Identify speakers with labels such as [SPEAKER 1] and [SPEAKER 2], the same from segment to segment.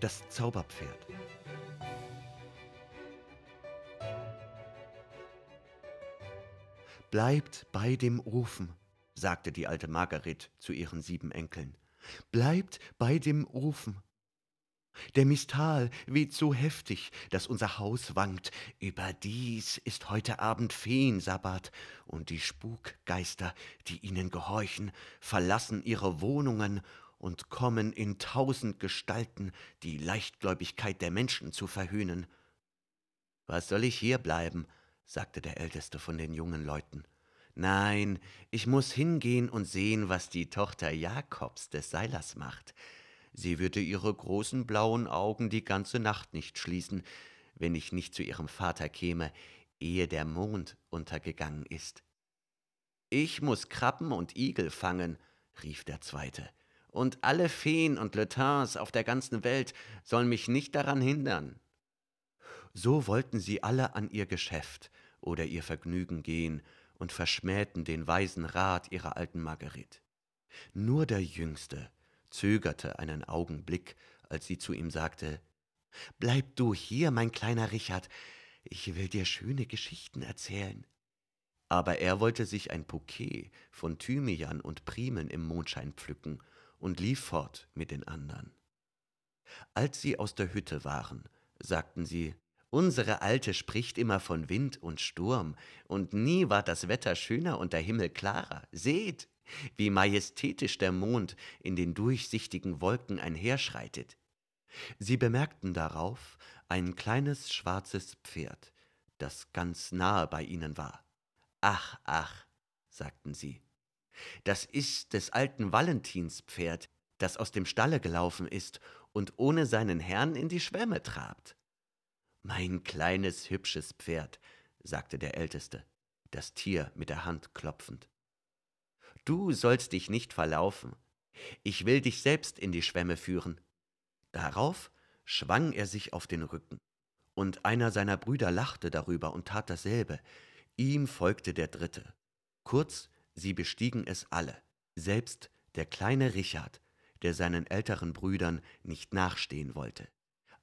[SPEAKER 1] das Zauberpferd. Bleibt bei dem Ofen, sagte die alte Margaret zu ihren sieben Enkeln. Bleibt bei dem Ofen. Der Mistal weht so heftig, dass unser Haus wankt. Überdies ist heute Abend Feensabbat, und die Spukgeister, die ihnen gehorchen, verlassen ihre Wohnungen und kommen in tausend Gestalten, die Leichtgläubigkeit der Menschen zu verhöhnen. Was soll ich hier bleiben? sagte der älteste von den jungen Leuten. Nein, ich muß hingehen und sehen, was die Tochter Jakobs des Seilers macht. Sie würde ihre großen blauen Augen die ganze Nacht nicht schließen, wenn ich nicht zu ihrem Vater käme, ehe der Mond untergegangen ist. Ich muß Krabben und Igel fangen, rief der zweite und alle Feen und Lutins auf der ganzen Welt sollen mich nicht daran hindern. So wollten sie alle an ihr Geschäft oder ihr Vergnügen gehen und verschmähten den weisen Rat ihrer alten Marguerite. Nur der Jüngste zögerte einen Augenblick, als sie zu ihm sagte Bleib du hier, mein kleiner Richard, ich will dir schöne Geschichten erzählen. Aber er wollte sich ein Bouquet von Thymian und Primeln im Mondschein pflücken und lief fort mit den anderen. Als sie aus der Hütte waren, sagten sie, Unsere Alte spricht immer von Wind und Sturm, und nie war das Wetter schöner und der Himmel klarer. Seht, wie majestätisch der Mond in den durchsichtigen Wolken einherschreitet. Sie bemerkten darauf ein kleines schwarzes Pferd, das ganz nahe bei ihnen war. Ach, ach, sagten sie, das ist des alten Valentins Pferd, das aus dem Stalle gelaufen ist und ohne seinen Herrn in die Schwämme trabt. Mein kleines, hübsches Pferd, sagte der Älteste, das Tier mit der Hand klopfend. Du sollst dich nicht verlaufen. Ich will dich selbst in die Schwämme führen. Darauf schwang er sich auf den Rücken, und einer seiner Brüder lachte darüber und tat dasselbe. Ihm folgte der dritte. Kurz, Sie bestiegen es alle, selbst der kleine Richard, der seinen älteren Brüdern nicht nachstehen wollte.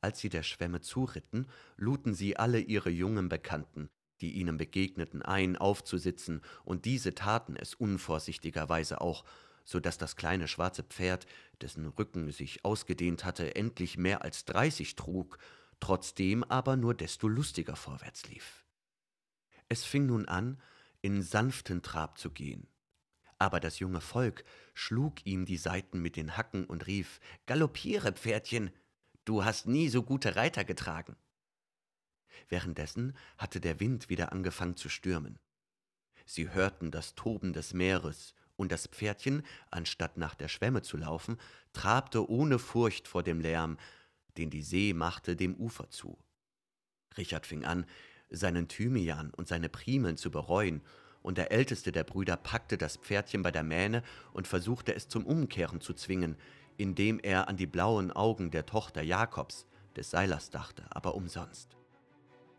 [SPEAKER 1] Als sie der Schwemme zuritten, luden sie alle ihre jungen Bekannten, die ihnen begegneten, ein, aufzusitzen, und diese taten es unvorsichtigerweise auch, so dass das kleine schwarze Pferd, dessen Rücken sich ausgedehnt hatte, endlich mehr als dreißig trug, trotzdem aber nur desto lustiger vorwärts lief. Es fing nun an, in sanften Trab zu gehen. Aber das junge Volk schlug ihm die Seiten mit den Hacken und rief Galoppiere, Pferdchen, du hast nie so gute Reiter getragen. Währenddessen hatte der Wind wieder angefangen zu stürmen. Sie hörten das Toben des Meeres, und das Pferdchen, anstatt nach der Schwemme zu laufen, trabte ohne Furcht vor dem Lärm, den die See machte, dem Ufer zu. Richard fing an, seinen Thymian und seine Primeln zu bereuen, und der älteste der Brüder packte das Pferdchen bei der Mähne und versuchte es zum Umkehren zu zwingen, indem er an die blauen Augen der Tochter Jakobs, des Seilers, dachte, aber umsonst.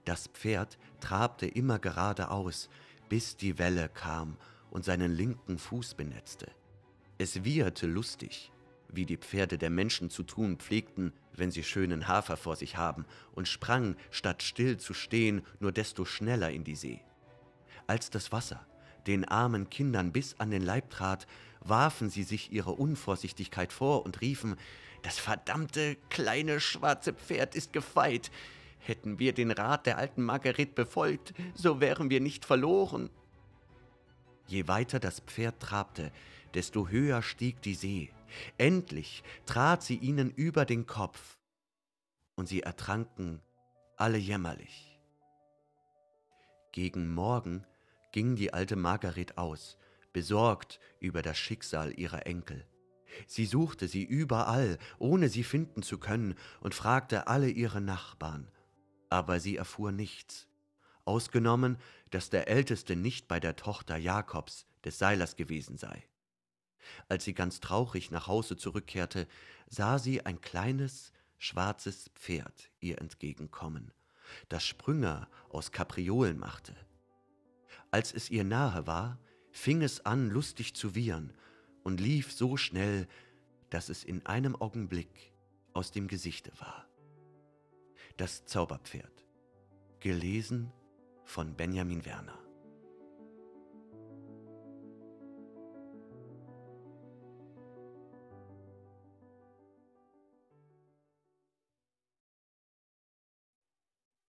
[SPEAKER 1] Das Pferd trabte immer geradeaus, bis die Welle kam und seinen linken Fuß benetzte. Es wieherte lustig, wie die Pferde der Menschen zu tun pflegten, wenn sie schönen Hafer vor sich haben, und sprang, statt still zu stehen, nur desto schneller in die See. Als das Wasser den armen Kindern bis an den Leib trat, warfen sie sich ihre Unvorsichtigkeit vor und riefen, das verdammte kleine schwarze Pferd ist gefeit. Hätten wir den Rat der alten Marguerite befolgt, so wären wir nicht verloren. Je weiter das Pferd trabte, desto höher stieg die See. Endlich trat sie ihnen über den Kopf, und sie ertranken alle jämmerlich. Gegen Morgen ging die alte Margaret aus, besorgt über das Schicksal ihrer Enkel. Sie suchte sie überall, ohne sie finden zu können, und fragte alle ihre Nachbarn, aber sie erfuhr nichts ausgenommen, dass der Älteste nicht bei der Tochter Jakobs, des Seilers, gewesen sei. Als sie ganz traurig nach Hause zurückkehrte, sah sie ein kleines, schwarzes Pferd ihr entgegenkommen, das Sprünge aus Kapriolen machte. Als es ihr nahe war, fing es an, lustig zu wiehern und lief so schnell, dass es in einem Augenblick aus dem Gesichte war. Das Zauberpferd. Gelesen von Benjamin Werner.